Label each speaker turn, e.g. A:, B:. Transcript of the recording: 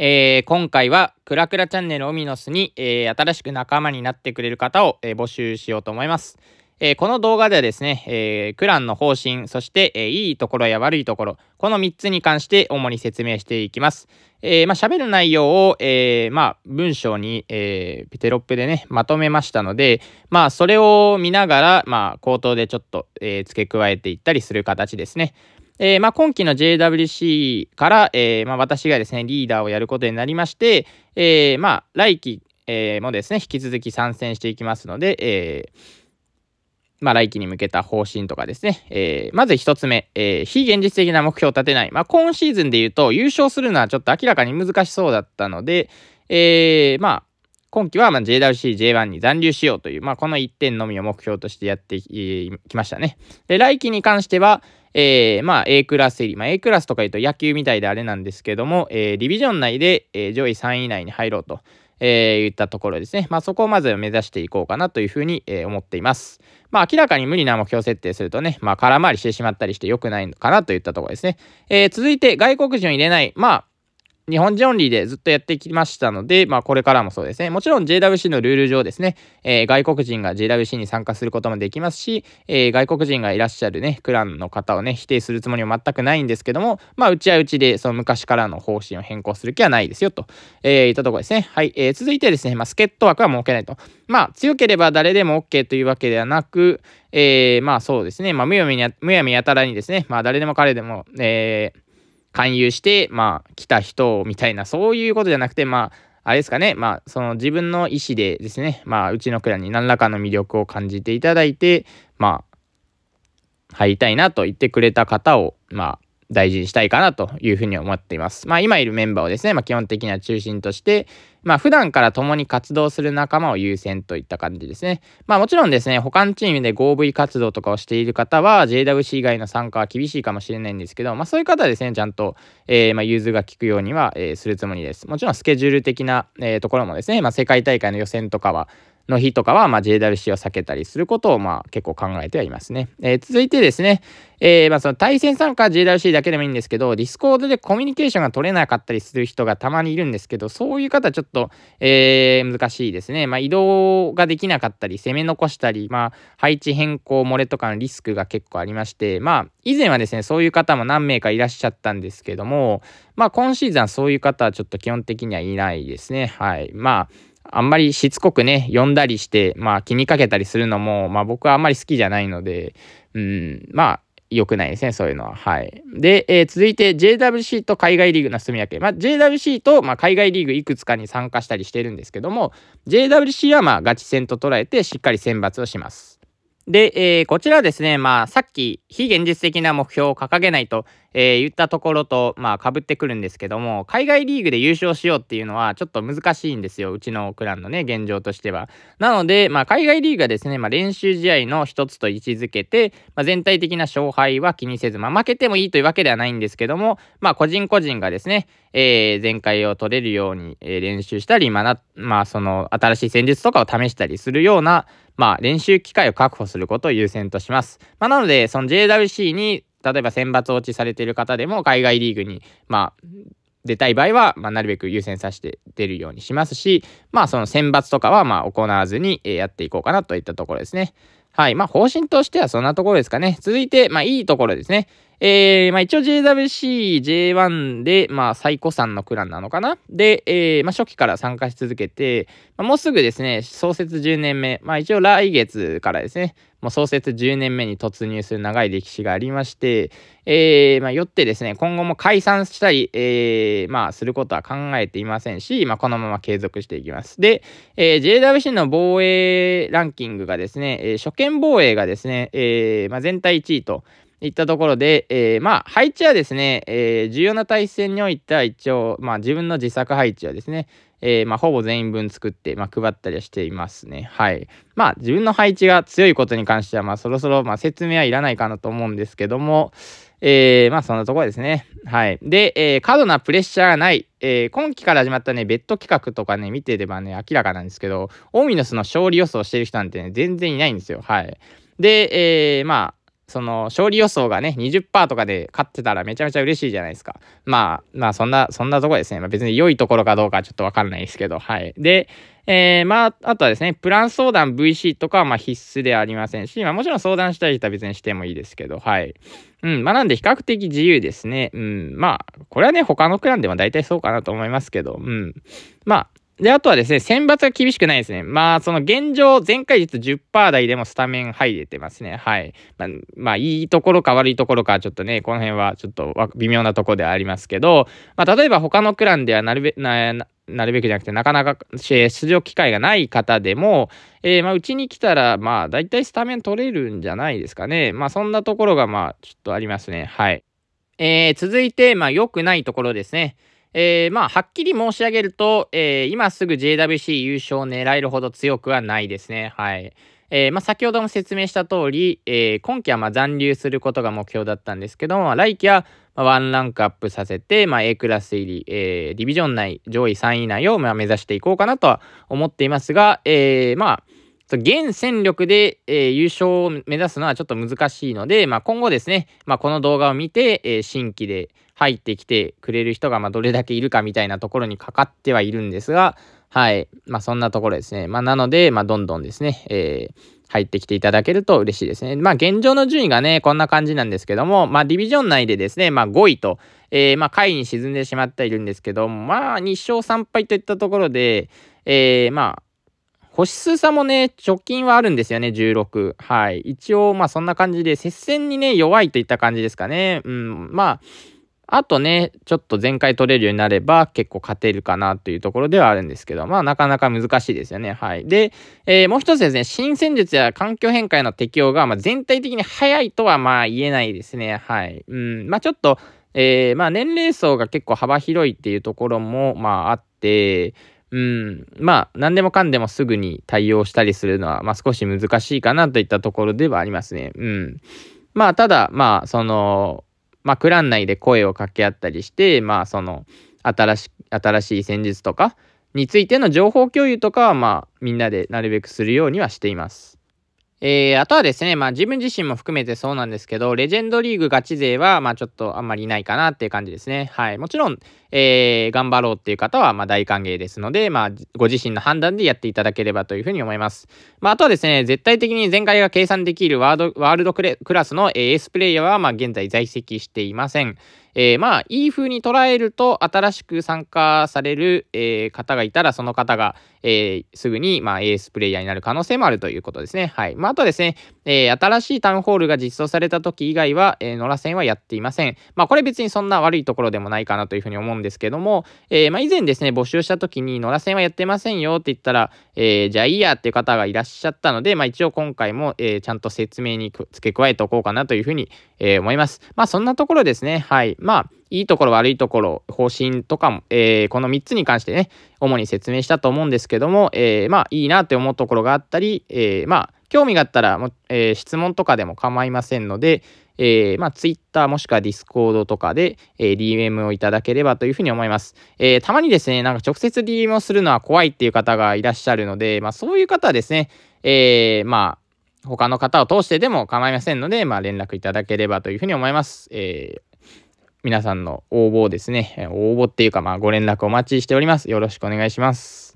A: えー、今回は「クラクラチャンネルオミノスに」えー、新しく仲間になってくれる方を、えー、募集しようと思います。えこの動画ではですね、えクランの方針、そして、えいいところや悪いところ、この3つに関して主に説明していきます。えまあ、喋る内容を、えまあ、文章に、えー、テロップでね、まとめましたので、まあ、それを見ながら、まあ、口頭でちょっと、え付け加えていったりする形ですね。えー、まあ、今期の JWC から、えー、まあ、私がですね、リーダーをやることになりまして、えー、まあ、来期、えもですね、引き続き参戦していきますので、えまあ、来期に向けた方針とかですね。えー、まず一つ目、えー、非現実的な目標を立てない。まあ、今シーズンで言うと、優勝するのはちょっと明らかに難しそうだったので、えー、まあ、今季は、JWC、J1 に残留しようという、まあ、この1点のみを目標としてやってきましたね。で、来季に関しては、えー、まあ A クラス入り、まあ、A クラスとか言うと野球みたいであれなんですけども、えー、ディビジョン内で、えー、上位3位以内に入ろうと。えー、言ったところですね。まあ、そこをまず目指していこうかなというふうに、えー、思っています。まあ、明らかに無理な目標設定するとね、まあ、空回りしてしまったりして良くないのかなといったところですね。えー、続いて、外国人を入れない。まあ、日本人オンリーでずっとやってきましたので、まあこれからもそうですね。もちろん JWC のルール上ですね、えー、外国人が JWC に参加することもできますし、えー、外国人がいらっしゃるね、クランの方をね、否定するつもりは全くないんですけども、まあうちはうちでその昔からの方針を変更する気はないですよと、えー、言ったところですね。はい、えー、続いてですね、まあ助っ人枠は設けないと。まあ強ければ誰でも OK というわけではなく、えー、まあそうですね、まあむやみやたらにですね、まあ誰でも彼でも、えー、勧誘して、まあ、来た人みたいな、そういうことじゃなくて、まあ、あれですかね、まあ、その自分の意思でですね、まあ、うちの蔵に何らかの魅力を感じていただいて、まあ、入りたいなと言ってくれた方を、まあ、大事にしたいかなというふうに思っています。まあ今いるメンバーをですね、まあ、基本的には中心として、まあ普段から共に活動する仲間を優先といった感じですね。まあもちろんですね、他のチームで 5V 活動とかをしている方は JWC 以外の参加は厳しいかもしれないんですけど、まあそういう方はですね、ちゃんと、えー、まあ融通が利くようには、えー、するつもりです。もちろんスケジュール的な、えー、ところもですね、まあ世界大会の予選とかは、の日とかは、まあ、JWC を避けたりすることを、まあ、結構考えてはいますね。えー、続いてですね、えー、まあ、その対戦参加 JWC だけでもいいんですけど、ディスコードでコミュニケーションが取れなかったりする人がたまにいるんですけど、そういう方ちょっと、えー、難しいですね。まあ、移動ができなかったり、攻め残したり、まあ、配置変更漏れとかのリスクが結構ありまして、まあ、以前はですね、そういう方も何名かいらっしゃったんですけども、まあ、今シーズンそういう方はちょっと基本的にはいないですね。はい。まあ、あんまりしつこくね、呼んだりして、まあ気にかけたりするのも、まあ僕はあんまり好きじゃないので、うん、まあ良くないですね、そういうのは。はい。で、えー、続いて JWC と海外リーグの住み分け。まあ、JWC と、まあ、海外リーグいくつかに参加したりしてるんですけども、JWC はまあガチ戦と捉えてしっかり選抜をします。で、えー、こちらですね、まあ、さっき非現実的な目標を掲げないと、えー、言ったところと、まあ、ぶってくるんですけども、海外リーグで優勝しようっていうのはちょっと難しいんですよ。うちのクランのね、現状としては。なので、まあ、海外リーグはですね、まあ、練習試合の一つと位置づけて、まあ、全体的な勝敗は気にせず、まあ、負けてもいいというわけではないんですけども、まあ、個人個人がですね、えー、全開を取れるように、えー、練習したり、まあ、まあ、その、新しい戦術とかを試したりするような、まあ、練習機会を確保することを優先とします。まあ、なので、その JWC に、例えば選抜落ちされている方でも、海外リーグに、まあ、出たい場合は、まあ、なるべく優先させて出るようにしますし、まあ、その選抜とかは、まあ、行わずにやっていこうかなといったところですね。はい。まあ、方針としてはそんなところですかね。続いて、まあ、いいところですね。えー、まあ一応 JWC、J1 で、まあ最古参のクランなのかなで、えー、まあ初期から参加し続けて、まあ、もうすぐですね、創設10年目、まあ一応来月からですね、もう創設10年目に突入する長い歴史がありまして、えー、まあよってですね、今後も解散したり、えー、まあすることは考えていませんし、まあこのまま継続していきます。で、えー、JWC の防衛ランキングがですね、えー、初見防衛がですね、えー、まあ全体1位と、いったところで、えー、まあ、配置はですね、えー、重要な対戦においては一応、まあ、自分の自作配置はですね、えー、まあ、ほぼ全員分作って、まあ、配ったりはしていますね。はい。まあ、自分の配置が強いことに関しては、まあ、そろそろ、まあ、説明はいらないかなと思うんですけども、えー、まあ、そんなところですね。はい。で、えー、過度なプレッシャーがない、えー、今期から始まったね、ベッド企画とかね、見てればね、明らかなんですけど、オミノスの勝利予想してる人なんてね、全然いないんですよ。はい。で、えー、まあ、その勝利予想がね20%とかで勝ってたらめちゃめちゃ嬉しいじゃないですか。まあまあそんなそんなとこですね。まあ、別に良いところかどうかちょっとわかんないですけど。はい。で、えー、まああとはですね、プラン相談 VC とかはま必須ではありませんし、まあもちろん相談したい人は別にしてもいいですけど、はい。うん、まあなんで比較的自由ですね。うん、まあこれはね他のクランでも大体そうかなと思いますけど、うん。まあで、あとはですね、選抜が厳しくないですね。まあ、その現状、前回率10%台でもスタメン入れてますね。はい。まあ、まあ、いいところか悪いところか、ちょっとね、この辺はちょっと微妙なところではありますけど、まあ、例えば他のクランではなるべ、な、なるべくじゃなくて、なかなか出場機会がない方でも、えー、まあ、うちに来たら、まあ、大体スタメン取れるんじゃないですかね。まあ、そんなところが、まあ、ちょっとありますね。はい。えー、続いて、まあ、良くないところですね。えー、まあ、はっきり申し上げると、えー、今すぐ JWC 優勝を狙えるほど強くはないですね。はい。えー、まあ、先ほども説明した通り、えー、今期はま残留することが目標だったんですけど、まあ、来期はまワンランクアップさせて、まあ、A クラス入り、えー、ディビジョン内上位3位以内をま目指していこうかなとは思っていますが、えまあ現戦力で、えー、優勝を目指すのはちょっと難しいので、まあ、今後ですね、まあ、この動画を見て、えー、新規で入ってきてくれる人が、まあ、どれだけいるかみたいなところにかかってはいるんですが、はい。まあ、そんなところですね。まあ、なので、まあ、どんどんですね、えー、入ってきていただけると嬉しいですね。まあ、現状の順位がね、こんな感じなんですけども、まあ、ディビジョン内でですね、まあ、5位と、えー、まあ、下位に沈んでしまっているんですけども、まあ、2勝3敗といったところで、えー、まあ、星数差もね、貯金はあるんですよね、16。はい。一応、まあそんな感じで、接戦にね、弱いといった感じですかね。うん、まあ、あとね、ちょっと全開取れるようになれば結構勝てるかなというところではあるんですけど、まあなかなか難しいですよね。はい。で、えー、もう一つですね、新戦術や環境変化への適応が、まあ、全体的に早いとはまあ言えないですね。はい。うん、まあちょっと、えー、まあ年齢層が結構幅広いっていうところも、まああって、うん、まあ、何でもかんでもすぐに対応したりするのは、まあ、少し難しいかなといったところではありますね。うん。まあ、ただ、まあ、その、まあ、クラン内で声を掛け合ったりして、まあ、その、新し新しい戦術とかについての情報共有とかは、まあ、みんなでなるべくするようにはしています。えー、あとはですね、まあ自分自身も含めてそうなんですけど、レジェンドリーグガチ勢は、まあちょっとあんまりいないかなっていう感じですね。はい。もちろん、えー、頑張ろうっていう方は、まあ大歓迎ですので、まあご自身の判断でやっていただければというふうに思います。まああとはですね、絶対的に前回が計算できるワードワールドクラスのエースプレイヤーは、まあ現在在籍していません。えー、まあいい風に捉えると新しく参加される、えー、方がいたらその方が、えー、すぐに、まあ、エースプレイヤーになる可能性もあるということですね。はい。まあ、あとですね、えー、新しいタウンホールが実装された時以外は、えー、野良線はやっていません。まあ、これ別にそんな悪いところでもないかなというふうに思うんですけども、えー、まあ、以前ですね、募集した時に野良線はやってませんよって言ったら、えじゃあいいやっていう方がいらっしゃったので、まあ、一応今回も、えちゃんと説明に付け加えておこうかなというふうに、え思います。まあ、そんなところですね。はい。まあ、いいところ、悪いところ、方針とかも、えー、この3つに関してね、主に説明したと思うんですけども、えー、まあ、いいなって思うところがあったり、えー、まあ、興味があったらも、え質問とかでも構いませんので、えー、まあ、Twitter もしくは Discord とかで、えー、DM をいただければというふうに思います。えー、たまにですね、なんか直接 DM をするのは怖いっていう方がいらっしゃるので、まあ、そういう方はですね、えまあ、他の方を通してでも構いませんので、まあ、連絡いただければというふうに思います。え皆さんの応募をですね、応募っていうか、まあ、ご連絡お待ちしております。よろしくお願いします。